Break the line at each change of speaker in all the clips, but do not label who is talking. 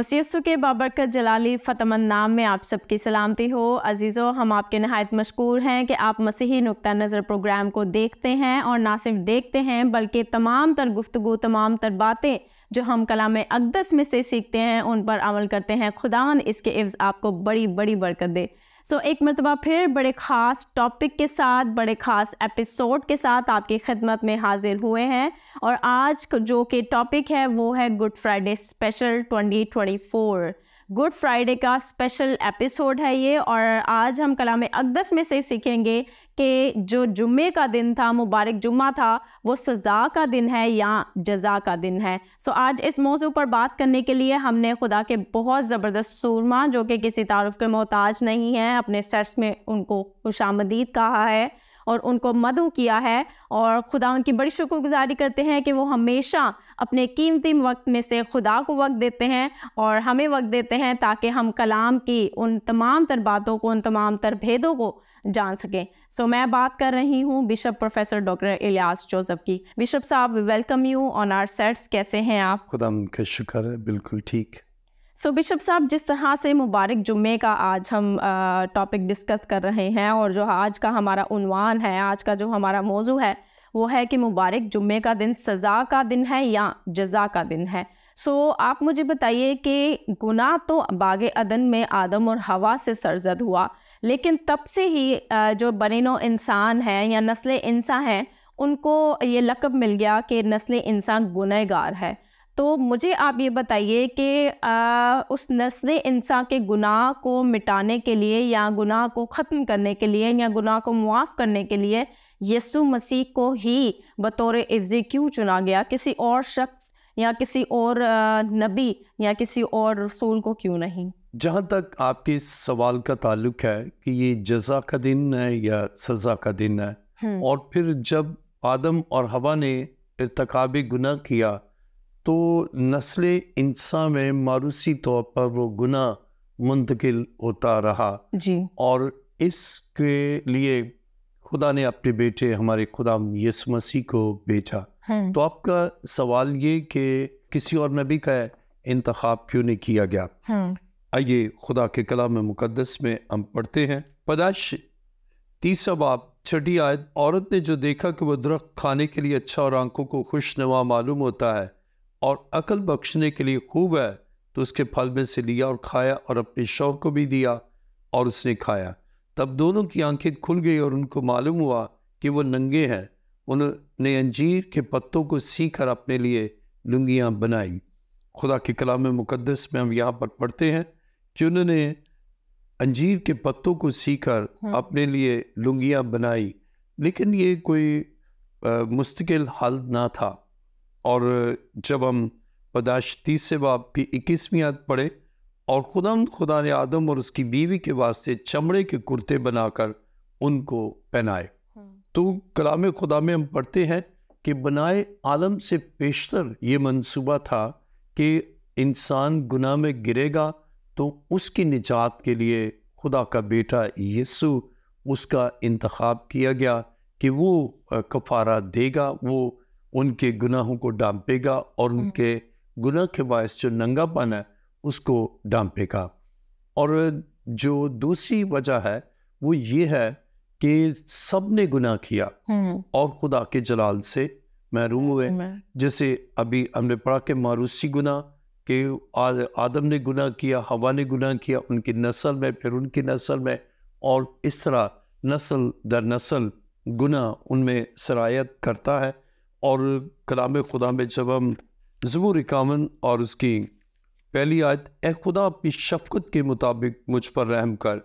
मसीसु के बाबरकत जलाली फ़तमन नाम में आप सबकी सलामती हो अज़ीज़ो हम आपके नहायत मशहूर हैं कि आप मसीही नुक़ नज़र प्रोग्राम को देखते हैं और ना सिर्फ देखते हैं बल्कि तमाम तर गुफ्तु तमाम तर बातें जो हम कलाम अकदस में से सीखते हैं उन पर अमल करते हैं ख़ुदा इसके इफ्ज़ आपको बड़ी बड़ी बरकत दे सो so, एक मरतबा फिर बड़े ख़ास टॉपिक के साथ बड़े ख़ास एपिसोड के साथ आपकी खिदमत में हाजिर हुए हैं और आज जो कि टॉपिक है वो है Good Friday special 2024 Good Friday का स्पेशल एपिसोड है ये और आज हम कलाम अकदस में से सीखेंगे कि जो जुम्मे का दिन था मुबारक जुम्मा था वो सज़ा का दिन है या जजा का दिन है सो आज इस मौजू पर बात करने के लिए हमने खुदा के बहुत ज़बरदस्त सूरमा जो कि किसी तारफ़ के मोहताज नहीं है अपने सर्स में उनको खुशामदीद कहा है और उनको मधु किया है और खुदा उनकी बड़ी शुक्रगुजारी करते हैं कि वो हमेशा अपने कीमती वक्त में से खुदा को वक्त देते हैं और हमें वक्त देते हैं ताकि हम कलाम की उन तमाम तर बातों को उन तमाम तर भेदों को जान सकें सो so, मैं बात कर रही हूँ bishop professor doctor Elias Joseph की बिशप साहब welcome you on our sets कैसे हैं आप
खुदा उनका शुक्र है बिल्कुल ठीक
सो so, बिशप साहब जिस तरह से मुबारक जुम्मे का आज हम टॉपिक डिस्कस कर रहे हैं और जो आज का हमारा उनवान है आज का जो हमारा मौजू है वो है कि मुबारक जुम्मे का दिन सज़ा का दिन है या जजा का दिन है सो so, आप मुझे बताइए कि गुनाह तो बाग अदन में आदम और हवा से सरजद हुआ लेकिन तब से ही जो बनिनो इंसान हैं या नस्ल इंसा हैं उनको ये लकब मिल गया कि नस्ल इंसान गुनहगार है तो मुझे आप ये बताइए कि उस नस्ल इंसान के गुनाह को मिटाने के लिए या गुनाह को ख़त्म करने के लिए या गुनाह को मुआफ़ करने के लिए यसु मसीह को ही बतौर एवजे क्यों चुना गया किसी और शख्स या किसी और नबी या किसी और रसूल को क्यों नहीं
जहाँ तक आपके सवाल का ताल्लुक है कि ये जजा का दिन है या सज़ा का दिन है हम्म। और फिर जब आदम और हवा ने इरतकाब गुना किया तो नस्ल इंसा में मारूसी तौर पर वो गुना मुंतकिल होता रहा जी और इसके लिए खुदा ने अपने बेटे हमारे खुदा यस मसीह को भेजा हम्म। तो आपका सवाल ये कि किसी और नबी का इंतखब क्यों नहीं किया गया हम्म। आइए खुदा के कलाम मुकदस में हम पढ़ते हैं पदाश तीसरा बाप छठी आयत औरत ने जो देखा कि वह दरख्त खाने के लिए अच्छा और आंखों को खुशनुमा मालूम होता है और अकल बख्शने के लिए खूब है तो उसके फल में से लिया और खाया और अपने शौर को भी दिया और उसने खाया तब दोनों की आंखें खुल गई और उनको मालूम हुआ कि वो नंगे हैं उन्होंने अंजीर के पत्तों को सीखकर अपने लिए लुंगियाँ बनाई खुदा के कलाम मुकदस में हम यहाँ पर पढ़ते हैं कि उन्होंने अंजीर के पत्तों को सीकर हम्म। अपने लिए लुंगियाँ बनाई लेकिन ये कोई मुस्तकिल हल ना था और जब हम पदाश से बाप की इक्कीसवीं याद पढ़े और खुदम खुदा ने आदम और उसकी बीवी के वास्ते चमड़े के कुर्ते बनाकर उनको पहनाए हम्म। तो कलाम खुदा में हम पढ़ते हैं कि बनाए आलम से पेशतर ये मंसूबा था कि इंसान गुनाह में गिरेगा तो उसकी निजात के लिए खुदा का बेटा यसु उसका इंतखब किया गया कि वो कफारा देगा वो उनके गुनाहों को डांपेगा और हम्म। उनके गुनाह के बायस जो नंगापन है उसको डांपेगा और जो दूसरी वजह है वो ये है कि सब ने गुनाह किया हम्म। और खुदा के जलाल से महरूम हुए जैसे अभी हमने पढ़ा कि मारूसी गुनाह कि आदम ने गुनाह किया हवा ने गुनाह किया उनकी नस्ल में फिर उनकी नस्ल में और इस तरह नस्ल दर नस्ल गुना उनमें सरायत करता है और कलाम खुदा में जब हम जबूर इक्यावन और उसकी पहली आयत ए खुदा अपनी शफकत के मुताबिक मुझ पर रहम कर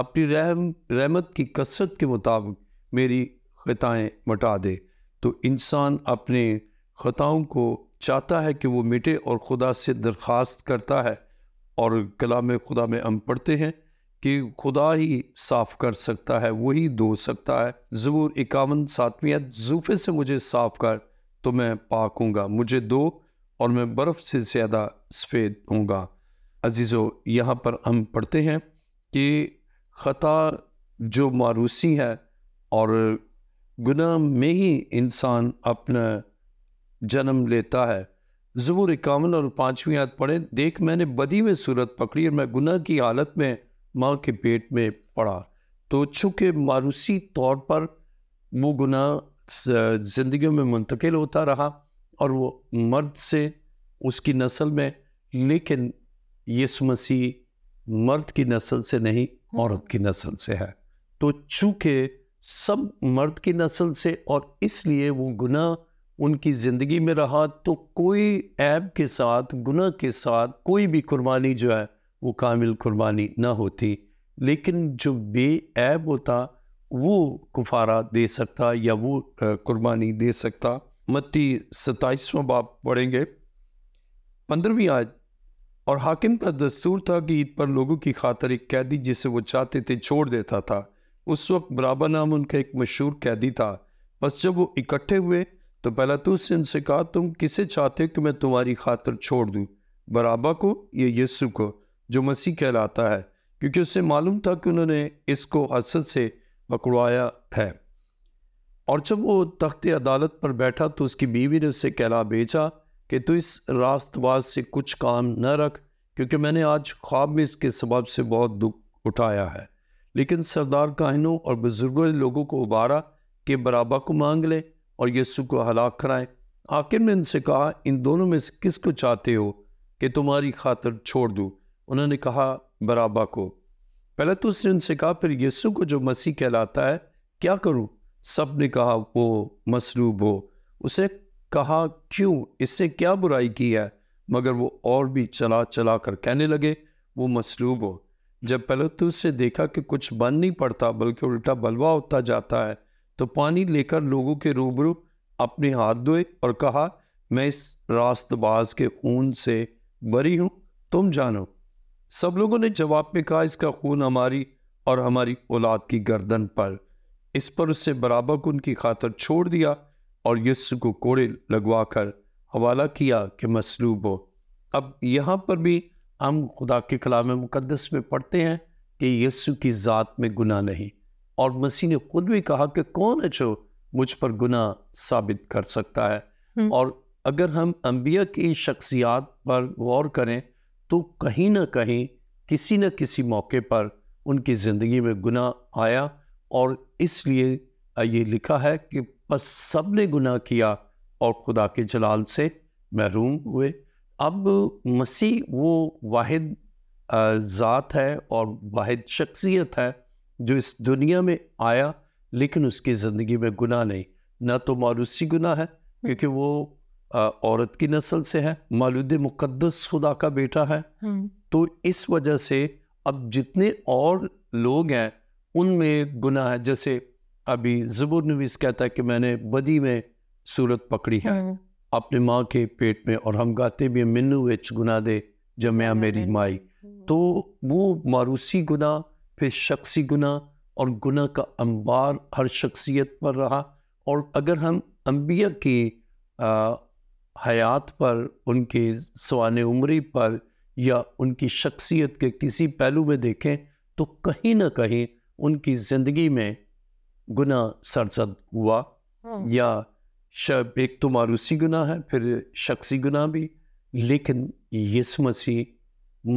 अपनी रहम रहमत की कसरत के मुताबिक मेरी खताएँ मटा दे तो इंसान अपने खताओं को चाहता है कि वो मिटे और खुदा से दरख्वास्त करता है और कलाम खुदा में हम पढ़ते हैं कि खुदा ही साफ कर सकता है वही धो सकता है जबूर इक्यावन सातवीं जूफे से मुझे साफ कर तो मैं पाकूँगा मुझे दो और मैं बर्फ़ से ज़्यादा सफ़ेद हूँगा अजीज़ो यहाँ पर हम पढ़ते हैं कि ख़ता जो मारूसी है और गुना में ही इंसान अपना जन्म लेता है ज़बूर इक्यावन और पाँचवीं याद पढ़ें देख मैंने बदी में सूरत पकड़ी और मैं गुना की हालत में माँ के पेट में पड़ा तो चूँकि मारूसी तौर पर वो गुना ज़िंदगी में मुंतकिल होता रहा और वो मर्द से उसकी नस्ल में लेकिन यीशु मसीह मर्द की नस्ल से नहीं हम्म। औरत की नस्ल से है तो चूँकि सब मर्द की नस्ल से और इसलिए वो गुनाह उनकी ज़िंदगी में रहा तो कोई ऐब के साथ गुनाह के साथ कोई भी कुर्बानी जो है वो कामिल कुर्बानी ना होती लेकिन जो बेऐब होता वो कुफारा दे सकता या वो कुर्बानी दे सकता मत्ती सताईसवा बाप पढ़ेंगे पंद्रहवीं आज और हाकिम का दस्तूर था कि ईद पर लोगों की खातर एक कैदी जिसे वो चाहते थे छोड़ देता था उस वक्त बराबर नाम उनका एक मशहूर कैदी था बस जब वो इकट्ठे हुए तो पहला तो उससे उनसे कहा तुम किसे चाहते हो कि मैं तुम्हारी खातर छोड़ दूँ बराबा को या यस्सु को जो मसीह कहलाता है क्योंकि उससे मालूम था कि उन्होंने इसको हसद से पकड़वाया है और जब वो तख्त अदालत पर बैठा तो उसकी बीवी ने उससे कहला भेजा कि तू इस रास्तवास से कुछ काम न रख क्योंकि मैंने आज ख्वाब में इसके सबब से बहुत दुख उठाया है लेकिन सरदार काहिनों और बुज़ुर्गों ने लोगों को उबारा कि बराबा को मांग लें और यस्सु को हलाक कराएं आखिर ने उनसे कहा इन दोनों में से किस को चाहते हो कि तुम्हारी खातर छोड़ दूँ उन्होंने कहा बराबा को पहले तो उसने उनसे कहा फिर यस्सु को जो मसीह कहलाता है क्या करूँ सब ने कहा वो मसलूब हो उसने कहा क्यों इसने क्या बुराई की है मगर वो और भी चला चला कर कहने लगे वो मसलूब हो जब तो से देखा कि कुछ बन नहीं पड़ता बल्कि उल्टा बलवा होता जाता है तो पानी लेकर लोगों के रूबरू अपने हाथ धोए और कहा मैं इस रास्तबाज के ऊन से बरी हूँ तुम जानो सब लोगों ने जवाब में कहा इसका खून हमारी और हमारी औलाद की गर्दन पर इस पर उससे बराबर को उनकी खातर छोड़ दिया और यस्सु को कोड़े लगवा कर हवाला किया कि मसलूब हो अब यहाँ पर भी हम खुदा के कलाम मुकदस में पढ़ते हैं कि यस्सु की ज़ात में गुना नहीं और मसीह ने खुद भी कहा कि कौन है जो मुझ पर गुना साबित कर सकता है हम्म। और अगर हम अम्बिया की शख्सियात पर गौर करें तो कहीं ना कहीं किसी न किसी मौके पर उनकी ज़िंदगी में गुना आया और इसलिए ये लिखा है कि बस सब ने गुना किया और खुदा के जलाल से महरूम हुए अब मसीह वो वाहिद ज़ात है और वाहिद शख्सियत है जो इस दुनिया में आया लेकिन उसकी ज़िंदगी में गुनाह नहीं ना तो मारूसी गुनाह है क्योंकि वो औरत की नस्ल से है मालूद मुकद्दस खुदा का बेटा है हम्म। तो इस वजह से अब जितने और लोग हैं उनमें गुनाह है जैसे अभी जबुर नवीस कहता है कि मैंने बदी में सूरत पकड़ी है हम्म। अपने माँ के पेट में और हम गाते भी मिनू विच गुना दे जमया मेरी माई हम्म। तो वो मारूसी गुना फिर शख्सी गुना और गुना का अंबार हर शख्सियत पर रहा और अगर हम अम्बिया की हयात पर उनके सवान उमरी पर या उनकी शख्सियत के किसी पहलू में देखें तो कहीं ना कहीं उनकी ज़िंदगी में गुना सरसद हुआ हाँ। या शब एक तो मारूसी गुना है फिर शख्सी गुना भी लेकिन यस मसीह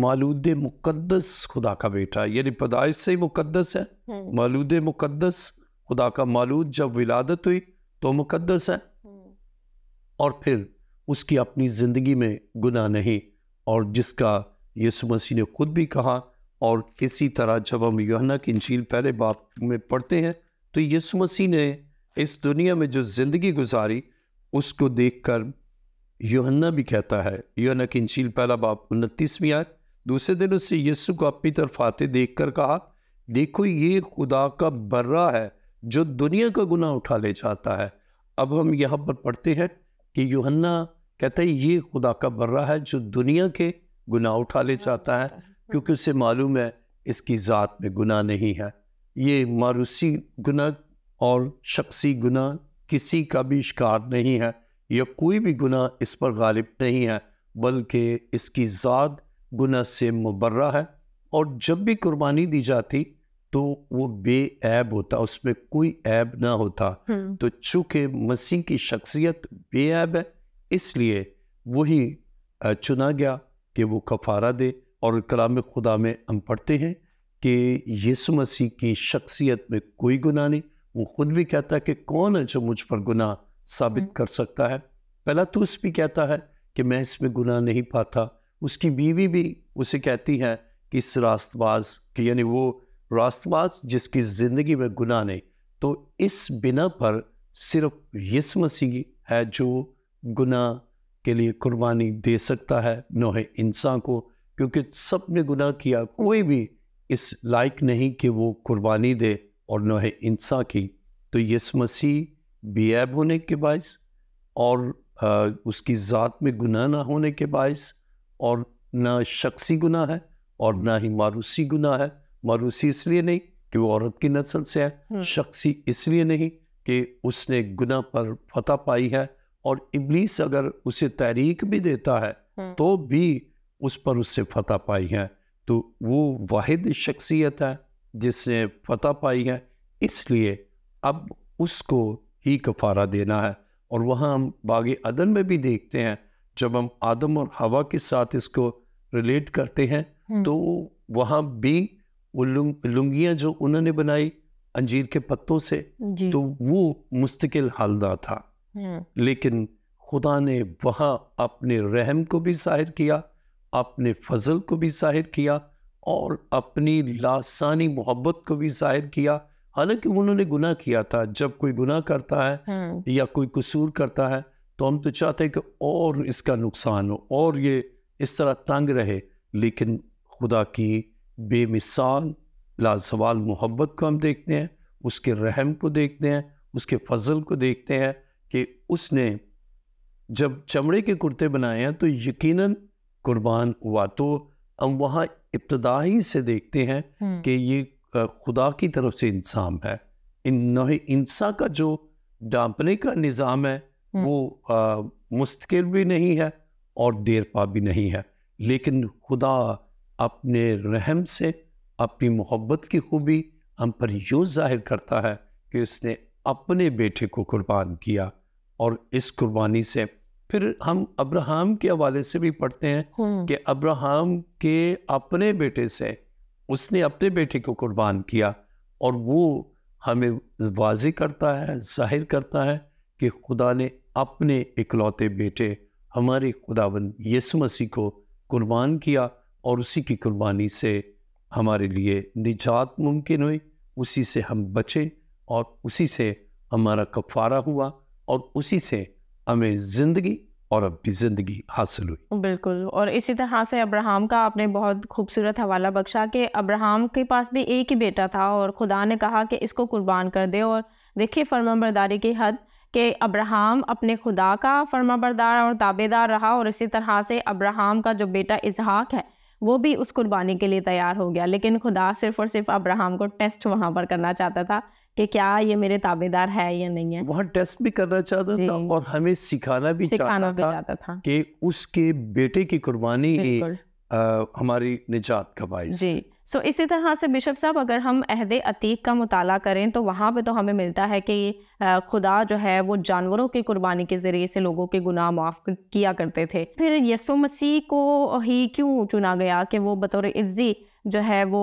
मालूद मुकद्दस खुदा का बेटा यानी पैदाइश से ही मुकद्दस है हाँ। मालूद मुकद्दस खुदा का मालूद जब विलादत हुई तो मुकद्दस है हाँ। और फिर उसकी अपनी ज़िंदगी में गुनाह नहीं और जिसका यसु मसीह ने खुद भी कहा और इसी तरह जब हम योहना की झील पहले बाप में पढ़ते हैं तो यसु मसीह ने इस दुनिया में जो ज़िंदगी गुजारी उसको देखकर योहन्ना भी कहता है योहना की झील पहला बाप उनतीसवीं आयत दूसरे दिन उससे यीशु को अपनी तरफ आते देख कर कहा देखो ये खुदा का बर्रा है जो दुनिया का गुनाह उठा ले जाता है अब हम यहाँ पर पढ़ते हैं कि योहन्ना कहता है ये खुदा का बर्रा है जो दुनिया के गुनाह उठा ले हाँ, जाता है हाँ, हाँ। क्योंकि उसे मालूम है इसकी ज़ात में गुनाह नहीं है ये मारूसी गुनाह और शख्सी गुनाह किसी का भी शिकार नहीं है या कोई भी गुनाह इस पर गालिब नहीं है बल्कि इसकी ज़ात गुनाह से मुबर्रा है और जब भी कुर्बानी दी जाती तो वो बेऐब होता उसमें कोई ऐब ना होता तो चूँकि मसीह की शख्सियत बेऐब है इसलिए वही चुना गया कि वो कफारा दे और कलाम खुदा में हम पढ़ते हैं कि यीशु मसीह की शख्सियत में कोई गुनाह नहीं वो खुद भी कहता है कि कौन है जो मुझ पर गुनाह साबित हम्म। कर सकता है पहला तो उस भी कहता है कि मैं इसमें गुनाह नहीं पाता उसकी बीवी भी उसे कहती है कि इस रास्तबाज की यानी वो रास्तबाज जिसकी ज़िंदगी में गुनाह नहीं तो इस बिना पर सिर्फ यीशु मसीह है जो गुना के लिए कुर्बानी दे सकता है नोहे इंसान को क्योंकि सब ने गुना किया कोई भी इस लायक नहीं कि वो कुर्बानी दे और नोहे इंसान की तो यस मसीह बेब होने के बायस और उसकी ज़ात में गुना ना होने के बायस और ना शख्सी गुना है और ना ही मारूसी गुना है मारूसी इसलिए नहीं कि वो औरत की नस्ल से है हम्म। शख्सी इसलिए नहीं कि उसने गुना पर फतह पाई है और इबलीस अगर उसे तहरीक भी देता है हम्म। तो भी उस पर उससे फतह पाई है तो वो वाहिद शख्सियत है जिसने फतह पाई है इसलिए अब उसको ही कफारा देना है और वहाँ हम बाग अदन में भी देखते हैं जब हम आदम और हवा के साथ इसको रिलेट करते हैं हम्म। तो वहाँ भी वो लुंग, लुंगियाँ जो उन्होंने बनाई अंजीर के पत्तों से तो वो मुस्तकिल हलदा था हम्म। लेकिन खुदा ने वहाँ अपने रहम को भी जाहिर किया अपने फजल को भी जाहिर किया और अपनी लासानी मोहब्बत को भी जाहिर किया हालांकि उन्होंने गुनाह किया था जब कोई गुनाह करता है हम्म। या कोई कसूर करता है तो हम तो चाहते हैं कि और इसका नुकसान हो और ये इस तरह तंग रहे लेकिन खुदा की बेमिसाल लाजवाल मोहब्बत को हम देखते हैं उसके रहम को देखते हैं उसके फजल को देखते हैं उसने जब चमड़े के कुर्ते बनाए तो यकीनन कुर्बान हुआ तो हम वहाँ इब्तदाही से देखते हैं हम्म। कि ये खुदा की तरफ से इंसान है इन इंसान का जो डांपने का निज़ाम है हम्म। वो मुस्तकिल भी नहीं है और देर पा भी नहीं है लेकिन खुदा अपने रहम से अपनी मोहब्बत की खूबी हम पर यूँ जाहिर करता है कि उसने अपने बेटे को कुर्बान किया और इस कुर्बानी से फिर हम अब्राहम के हवाले से भी पढ़ते हैं कि अब्राहम के अपने बेटे से उसने अपने बेटे को कुर्बान किया और वो हमें वाज़ करता है जाहिर करता है कि खुदा ने अपने इकलौते बेटे हमारे खुदावन यसु मसीह को कुर्बान किया और उसी की कुर्बानी से हमारे लिए निजात मुमकिन हुई उसी से हम बचे और उसी से हमारा कफारा हुआ और उसी से हमें जिंदगी और अब भी जिंदगी हासिल हुई
बिल्कुल और इसी तरह से अब्राहम का आपने बहुत खूबसूरत हवाला बख्शा कि अब्राहम के पास भी एक ही बेटा था और खुदा ने कहा कि इसको कुर्बान कर दे और देखिए फर्माबरदारी की हद कि अब्राहम अपने खुदा का फर्माबरदार और ताबेदार रहा और इसी तरह से अब्राहम का जो बेटा इजहाक है वो भी उस कुर्बानी के लिए तैयार हो गया लेकिन खुदा सिर्फ और सिर्फ अब्राहम को टेस्ट वहाँ पर करना चाहता था कि क्या ये मेरे
ताबेदार है या नहीं है वहाँ टेस्ट भी करना चाहता था और हमें सिखाना भी सिखाना चाहता, भी था, था। कि उसके बेटे की कुर्बानी ही आ, हमारी निजात का बाइस जी
सो so, इसी तरह से बिशप साहब अगर हम अहद अतीक का मुताला करें तो वहाँ पे तो हमें मिलता है कि खुदा जो है वो जानवरों की कुर्बानी के ज़रिए से लोगों के गुनाह माफ़ किया करते थे फिर यसु मसीह को ही क्यों चुना गया कि वो बतौर इज्जी जो है वो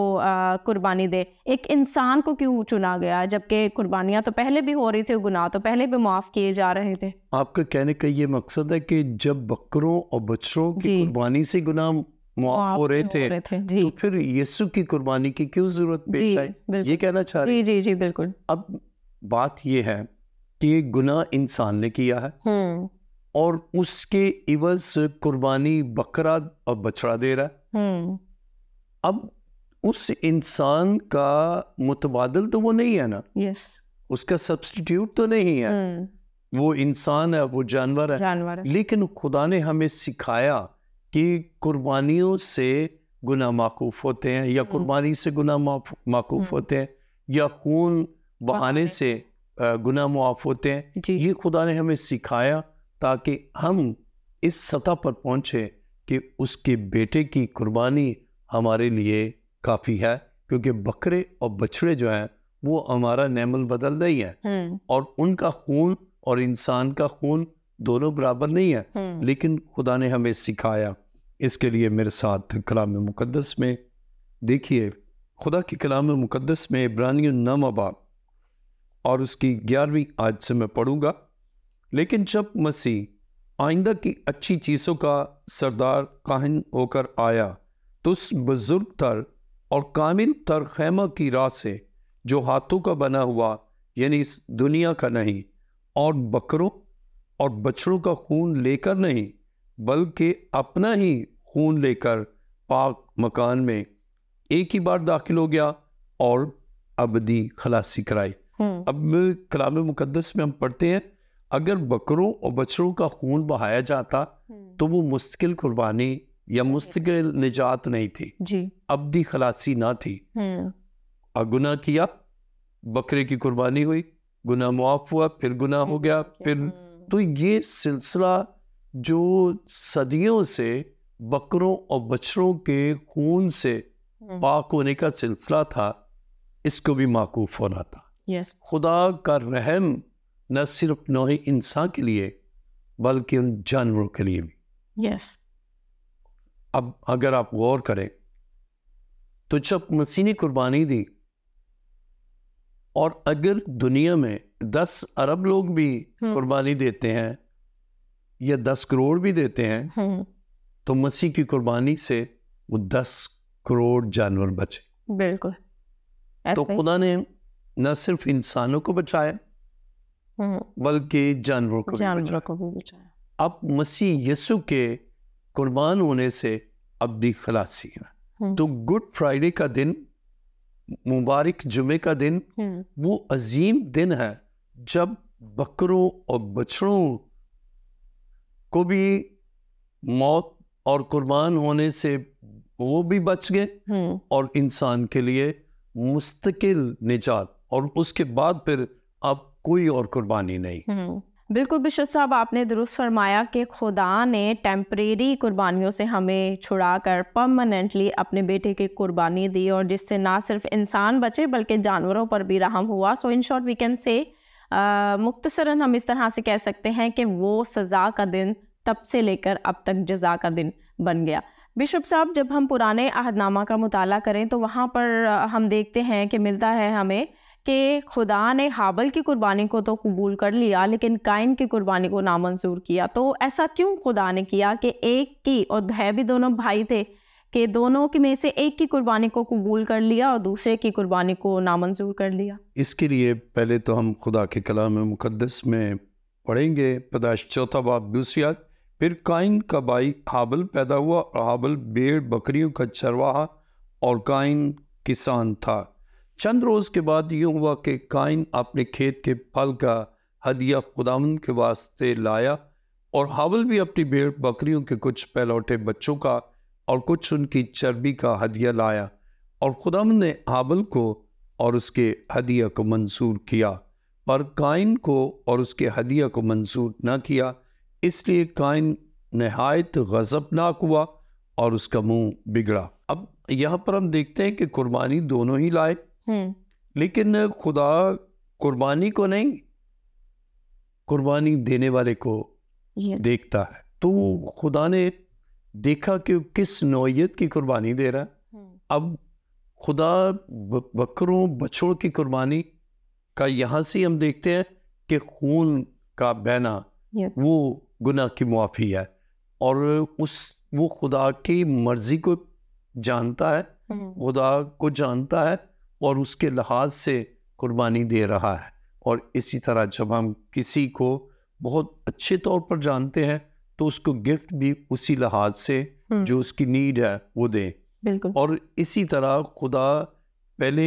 कुर्बानी दे एक इंसान को क्यों चुना गया जबकि कुर्बानियाँ तो पहले भी हो रही थी गुनाह तो पहले भी माफ़ किए जा रहे थे
आपका कहने का ये मकसद है कि जब बकरों और बच्चों की कुर्बानी से गुनाह माफ हो रहे थे, हो रहे थे जी। तो फिर यीशु की कुर्बानी की क्यों जरूरत पेश आई ये कहना चाह रही
जी जी जी बिल्कुल
अब बात यह है कि गुनाह इंसान ने किया है हम्म। और उसके इवज कुर्बानी बकरा और बछड़ा दे रहा है हम्म। अब उस इंसान का मुतबादल तो वो नहीं है ना yes. उसका सब्सटीट्यूट तो नहीं है hmm. वो इंसान है वो जानवर है जानवर है। लेकिन खुदा ने हमें सिखाया कि कुर्बानियों से गुना माकूफ होते हैं या hmm. कुर्बानी से गुना माकूफ hmm. होते हैं या खून बहाने से गुना मुआफ होते हैं ये खुदा ने हमें सिखाया ताकि हम इस सतह पर पहुंचे कि उसके बेटे की कुर्बानी हमारे लिए काफ़ी है क्योंकि बकरे और बछड़े जो हैं वो हमारा नेमल बदल नहीं है हम्म। और उनका खून और इंसान का खून दोनों बराबर नहीं है हम्म। लेकिन खुदा ने हमें सिखाया इसके लिए मेरे साथ कलाम मुकदस में देखिए खुदा के कलाम मुकदस में इब्रानी नमबा और उसकी ग्यारहवीं आज से मैं पढ़ूंगा लेकिन जब मसीह आइंदा की अच्छी चीज़ों का सरदार काहिन होकर आया तुस बुजुर्ग तर और कामिल तर खैमा की राह से जो हाथों का बना हुआ यानी इस दुनिया का नहीं और बकरों और बछड़ों का खून लेकर नहीं बल्कि अपना ही खून लेकर पाक मकान में एक ही बार दाखिल हो गया और अबदी खलासी कराई हम्म। अब कलाम मुकदस में हम पढ़ते हैं अगर बकरों और बछड़ों का खून बहाया जाता हम्म। तो वो मुश्किल कुर्बानी या मुस्तकिल निजात नहीं थी जी दी खलासी ना थी हम्म। गुना किया बकरे की कुर्बानी हुई गुना मुआफ हुआ फिर गुना हो गया हम्म। फिर हम्म। तो ये सिलसिला जो सदियों से बकरों और बछड़ों के खून से पाक होने का सिलसिला था इसको भी माकूफ होना था यस खुदा का रहम न सिर्फ नौ इंसान के लिए बल्कि उन जानवरों के लिए भी यस अब अगर आप गौर करें तो जब मसीह ने कुर्बानी दी और अगर दुनिया में दस अरब लोग भी हम्म। कुर्बानी देते हैं या दस करोड़ भी देते हैं हम्म। तो मसीह की कुर्बानी से वो दस करोड़ जानवर बचे
बिल्कुल तो खुदा
ने न सिर्फ इंसानों को बचाया हम्म। बल्कि जानवरों को जानवरों को भी बचाया अब मसीह यीशु के कुर्बान होने से भी खलासी है हम्म। तो गुड फ्राइडे का दिन मुबारक जुमे का दिन हम्म। वो अजीम दिन है जब बकरों और बछड़ों को भी मौत और कुर्बान होने से वो भी बच गए हम्म। और इंसान के लिए मुस्तकिल निजात और उसके बाद फिर अब कोई और कुर्बानी नहीं
बिल्कुल बिशप साहब आपने दुरुस्त फरमाया कि खुदा ने टेम्परेरी कुर्बानियों से हमें छुड़ा कर परमानेंटली अपने बेटे की कुर्बानी दी और जिससे ना सिर्फ इंसान बचे बल्कि जानवरों पर भी रहम हुआ so in short we can say मुख्तसरा हम इस तरह से कह सकते हैं कि वो सज़ा का दिन तब से लेकर अब तक जजा का दिन बन गया बिशप साहब जब हम पुराने अहदनामा का मुताला करें तो वहाँ पर हम देखते हैं कि मिलता है हमें कि खुदा ने हाबल की कुर्बानी को तो कबूल कर लिया लेकिन कायन की कुर्बानी को नामंजूर किया तो ऐसा क्यों खुदा ने किया कि एक की और है भी दोनों भाई थे कि दोनों के में से एक की कुर्बानी को कबूल कर लिया और दूसरे की कुर्बानी को नामंजूर कर लिया
इसके लिए पहले तो हम खुदा के कलाम मुकदस में पढ़ेंगे पदाश चौथा बाप दूसरी आज फिर काइन का भाई हाबल पैदा हुआ और हाबल भेड़ बकरियों का चरवाहा और काइन किसान था चंद रोज़ के बाद यूँ हुआ कि काइन अपने खेत के फल का हदिया खुदाम के वास्ते लाया और हावल भी अपनी भेड़ बकरियों के कुछ पैलौटे बच्चों का और कुछ उनकी चर्बी का हदिया लाया और खुदाम ने हावल को और उसके हदिया को मंसूर किया पर काइन को और उसके हदिया को मंसूर न किया इसलिए काइन नहायत गज़बनाक हुआ और उसका मुंह बिगड़ा अब यहाँ पर हम देखते हैं कि कुर्बानी दोनों ही लाए हम्म। लेकिन खुदा कुर्बानी को नहीं कुर्बानी देने वाले को देखता है तो हम्म। खुदा ने देखा कि किस नोयत की कुर्बानी दे रहा है हम्म। अब खुदा बकरों बछड़ों की कुर्बानी का यहाँ से हम देखते हैं कि खून का बहना वो गुना की मुआफ़ी है और उस वो खुदा की मर्ज़ी को जानता है खुदा को जानता है और उसके लिहाज से कुर्बानी दे रहा है और इसी तरह जब हम किसी को बहुत अच्छे तौर पर जानते हैं तो उसको गिफ्ट भी उसी लिहाज से हम्म। जो उसकी नीड है वो दें बिल्कुल और इसी तरह खुदा पहले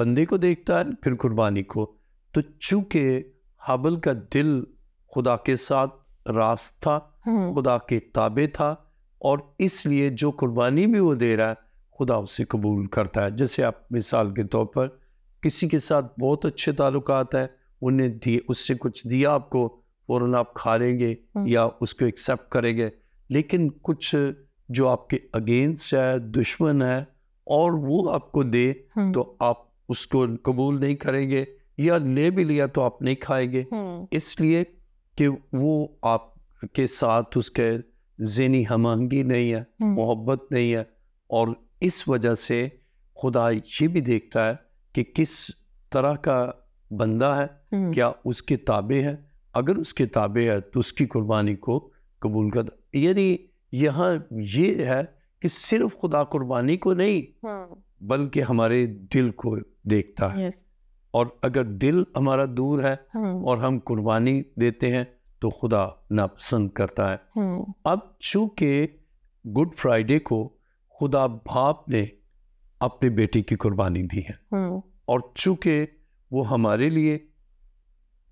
बंदे को देखता है फिर कुर्बानी को तो चूंकि हबल का दिल खुदा के साथ रास्ता हम्म। खुदा के ताबे था और इसलिए जो कुर्बानी भी वो दे रहा है खुदा उसे कबूल करता है जैसे आप मिसाल के तौर पर किसी के साथ बहुत अच्छे ताल्लुक है उन्हें दिए उससे कुछ दिया आपको फ़ौर आप खा लेंगे हम्म। या उसको एक्सेप्ट करेंगे लेकिन कुछ जो आपके अगेंस्ट है दुश्मन है और वो आपको दे हम्म। तो आप उसको कबूल नहीं करेंगे या ले भी लिया तो आप नहीं खाएंगे हम्म। इसलिए कि वो आपके साथ उसके जहनी हमहंगी नहीं है मोहब्बत नहीं है और इस वजह से खुदा ये भी देखता है कि किस तरह का बंदा है हम्म। क्या उसके ताबे है अगर उसके ताबे है तो उसकी कुर्बानी को कबूल कर यानी यहाँ ये है कि सिर्फ खुदा कुर्बानी को नहीं हाँ। बल्कि हमारे दिल को देखता है और अगर दिल हमारा दूर है हाँ। और हम कुर्बानी देते हैं तो खुदा नापसंद करता है हम्म। अब चूंकि गुड फ्राइडे को खुदा बाप ने अपने बेटे की कुर्बानी दी है हम्म। और चूंकि वो हमारे लिए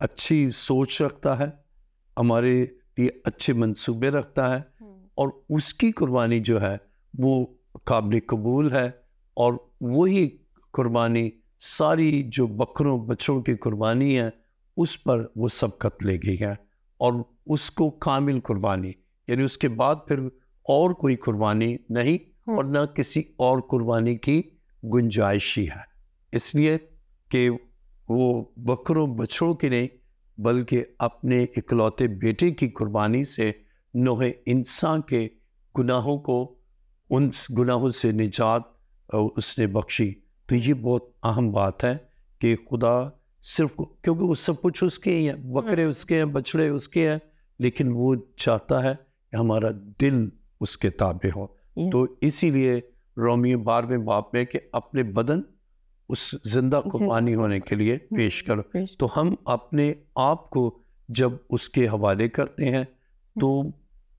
अच्छी सोच रखता है हमारे लिए अच्छे मंसूबे रखता है हम्म। और उसकी कुर्बानी जो है वो काबिल कबूल है और वही कुर्बानी सारी जो बकरों बच्चों की कुर्बानी है उस पर वो सबकत ले गई है और उसको कामिल कुर्बानी यानी उसके बाद फिर और कोई कुर्बानी नहीं और ना किसी और कुर्बानी की गुंजाइश ही है इसलिए कि वो बकरों बछड़ों की नहीं बल्कि अपने इकलौते बेटे की कुर्बानी से नोहे इंसान के गुनाहों को उन गुनाहों से निजात उसने बख्शी तो ये बहुत अहम बात है कि खुदा सिर्फ क्योंकि वो सब कुछ उसके ही है बकरे हम्म। उसके हैं बछड़े उसके हैं लेकिन वो चाहता है कि हमारा दिल उसके ताबे हो तो इसीलिए रोमियो बारहवें बाप में कि अपने बदन उस जिंदा कुर्बानी होने के लिए हम्म, पेश करो तो हम अपने आप को जब उसके हवाले करते हैं हम्म। तो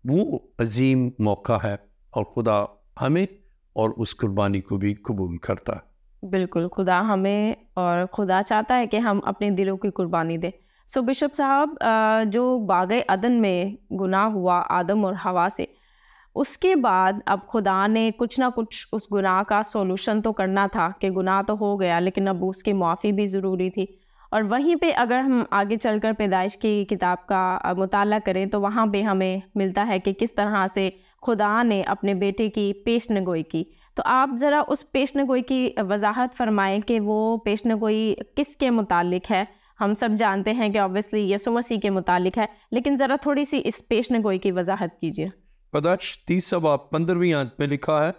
वो अजीम मौका है और खुदा हमें और उस कुर्बानी को भी कबूल करता है
बिल्कुल खुदा हमें और खुदा चाहता है कि हम अपने दिलों की कुर्बानी दें सो बिशप साहब जो बाग अदन में गुनाह हुआ आदम और हवा से उसके बाद अब खुदा ने कुछ ना कुछ उस गुनाह का सोलूशन तो करना था कि गुनाह तो हो गया लेकिन अब उसकी मुआफ़ी भी ज़रूरी थी और वहीं पे अगर हम आगे चलकर पैदाइश की किताब का मुताल करें तो वहाँ पे हमें मिलता है कि किस तरह से खुदा ने अपने बेटे की पेश नगोई की तो आप ज़रा उस पेश नगोई की वजाहत फरमाएँ कि वो पेश नगोई किस के मुतालिक है हम सब जानते हैं कि ऑब्वियसली यसु मसीह के मुतालिक है लेकिन ज़रा थोड़ी सी इस पेश नगोई की वजाहत कीजिए
पदाच तीस बाप पंद्रहवीं आंत में लिखा है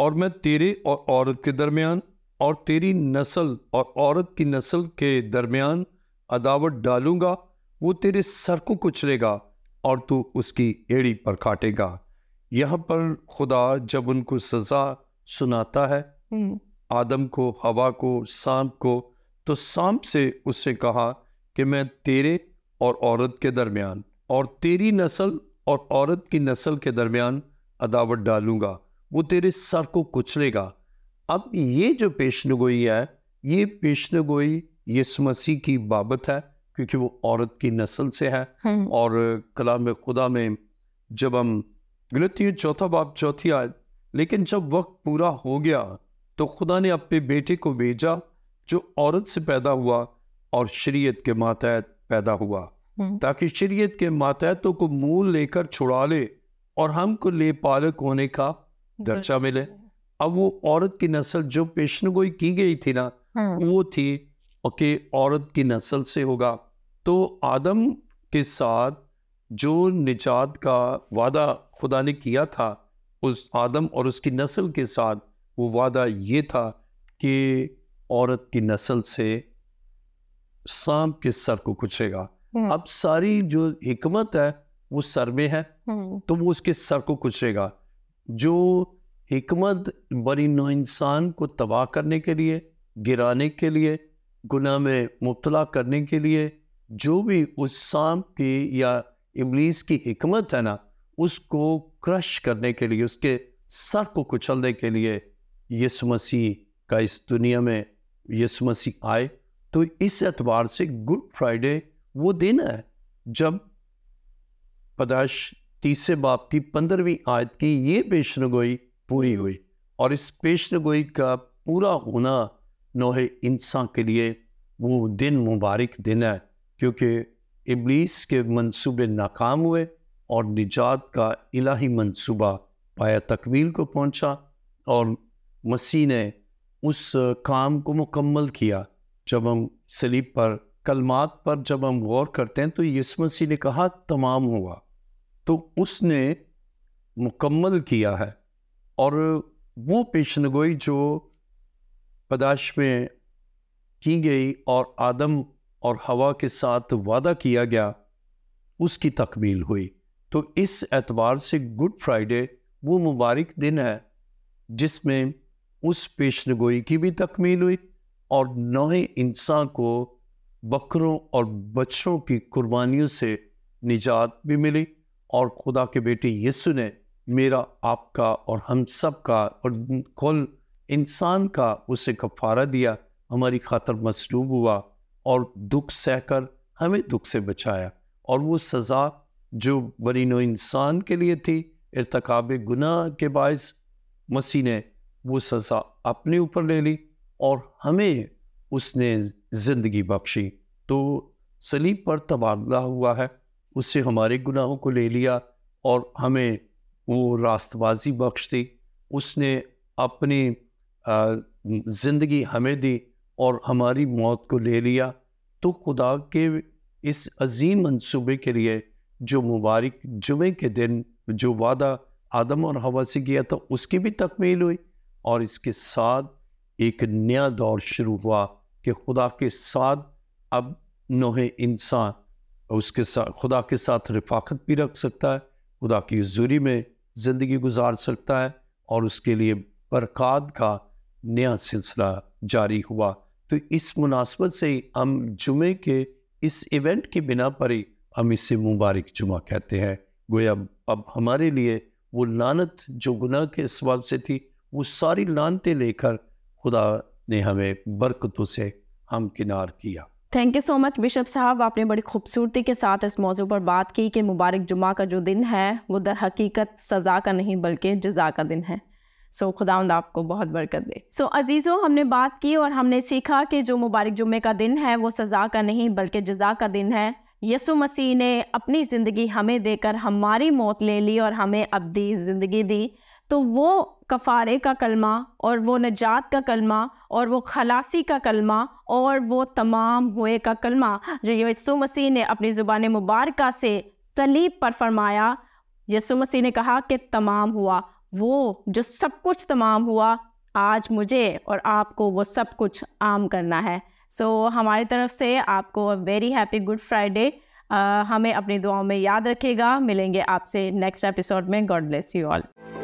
और मैं तेरे और औरत के दरमियान और तेरी नस्ल और औरत की नस्ल के दरमियान अदावत डालूंगा वो तेरे सर को कुचलेगा और तू उसकी एड़ी पर काटेगा यहाँ पर खुदा जब उनको सजा सुनाता है हम्म। आदम को हवा को सांप को तो सांप से उससे कहा कि मैं तेरे और औरत के दरमियान और तेरी नस्ल और औरत की नस्ल के दरमियान अदावत डालूंगा वो तेरे सर को कुचलेगा अब ये जो पेशन गोई है ये पेशन गोई मसीह की बाबत है क्योंकि वो औरत की नस्ल से है हम्म। और कलाम खुदा में जब हम गलती चौथा बाप चौथी आय लेकिन जब वक्त पूरा हो गया तो खुदा ने अपने बेटे को भेजा जो औरत से पैदा हुआ और शरीयत के मातहत पैदा हुआ हम्म। ताकि शरीयत के मातहतों को मूल लेकर छुड़ा ले और हमको ले पालक होने का दर्जा मिले अब वो औरत की नस्ल जो पेशनगोई की गई थी ना हम्म। वो थी कि औरत की नस्ल से होगा तो आदम के साथ जो निजात का वादा खुदा ने किया था उस आदम और उसकी नस्ल के साथ वो वादा ये था कि औरत की नस्ल से सांप के सर को कुचेगा हम्म। अब सारी जो हिकमत है वो सर में है हम्म। तो वो उसके सर को कुचलेगा जो हिकमत बड़ी नो इंसान को तबाह करने के लिए गिराने के लिए गुना में मुबला करने के लिए जो भी उस सांप की या इमलीस की हिकमत है ना उसको क्रश करने के लिए उसके सर को कुचलने के लिए यीशु मसीह का इस दुनिया में यीशु मसीह आए तो इस एतबार से गुड फ्राइडे वो दिन है जब पदाश तीसरे बाप की पंद्रहवीं आयत की ये पेशनगोई पूरी हुई और इस पेशनगोई का पूरा होना नोहे इंसान के लिए वो दिन मुबारक दिन है क्योंकि इबलीस के मंसूबे नाकाम हुए और निजात का इलाही मंसूबा पाया तकमील को पहुंचा और मसीह ने उस काम को मुकम्मल किया जब हम सलीब पर कलमात पर जब हम गौर करते हैं तो यसु मसीह ने कहा तमाम हुआ तो उसने मुकम्मल किया है और वो पेशनगोई जो पदाश में की गई और आदम और हवा के साथ वादा किया गया उसकी तकमील हुई तो इस एतबार से गुड फ्राइडे वो मुबारक दिन है जिसमें उस पेशनगोई की भी तकमील हुई और नए इंसान को बकरों और बच्चों की कुर्बानियों से निजात भी मिली और खुदा के बेटे यीशु ने मेरा आपका और हम सब का और कुल इंसान का उसे कफारा दिया हमारी खातर मसलूब हुआ और दुख सहकर हमें दुख से बचाया और वो सज़ा जो बरीनो इंसान के लिए थी इरतकब गुनाह के बायस मसीह ने वो सज़ा अपने ऊपर ले ली और हमें उसने ज़िंदगी बख्शी तो सलीब पर तबादला हुआ है उससे हमारे गुनाहों को ले लिया और हमें वो रास्तबाजी बख्श दी उसने अपनी ज़िंदगी हमें दी और हमारी मौत को ले लिया तो खुदा के इस अजीम मंसूबे के लिए जो मुबारक जुमे के दिन जो वादा आदम और हवा से किया था उसकी भी तकमील हुई और इसके साथ एक नया दौर शुरू हुआ कि खुदा के साथ अब नोह इंसान उसके साथ खुदा के साथ रफाकत भी रख सकता है खुदा की हजूरी में ज़िंदगी गुजार सकता है और उसके लिए बरक़ात का नया सिलसिला जारी हुआ तो इस मुनासबत से ही हम जुमे के इस इवेंट की बिना पर ही हम इसे मुबारक जुमा कहते हैं गोया अब हमारे लिए वो लानत जो गुनाह के सवाब से थी वो सारी लानतें लेकर खुदा ने हमें बरकतों से हम किनार किया
thank you so much bishop साहब आपने बड़ी खूबसूरती के साथ इस मौजू पर बात की कि मुबारक जुमा का जो दिन है वो दर हकीकत सज़ा का नहीं बल्कि जजा का दिन है सो so, खुदा आपको बहुत बरकत दे सो so, अजीज़ों हमने बात की और हमने सीखा कि जो मुबारक जुमे का दिन है वो सज़ा का नहीं बल्कि जजा का दिन है यसु मसीह ने अपनी ज़िंदगी हमें देकर हमारी मौत ले ली और हमें अब ज़िंदगी दी तो वो कफ़ारे का कलमा और वो नजात का कलमा और वो खलासी का कलमा और वो तमाम हुए का कलमा जो यसु मसीह ने अपनी ज़ुबान मुबारक से सलीब पर फरमाया यसु मसीह ने कहा कि तमाम हुआ वो जो सब कुछ तमाम हुआ आज मुझे और आपको वो सब कुछ आम करना है सो so, हमारी तरफ से आपको वेरी हैप्पी गुड फ्राइडे हमें अपनी दुआओं में याद रखेगा मिलेंगे आपसे नेक्स्ट एपिसोड में गॉड ब्लेस यू ऑल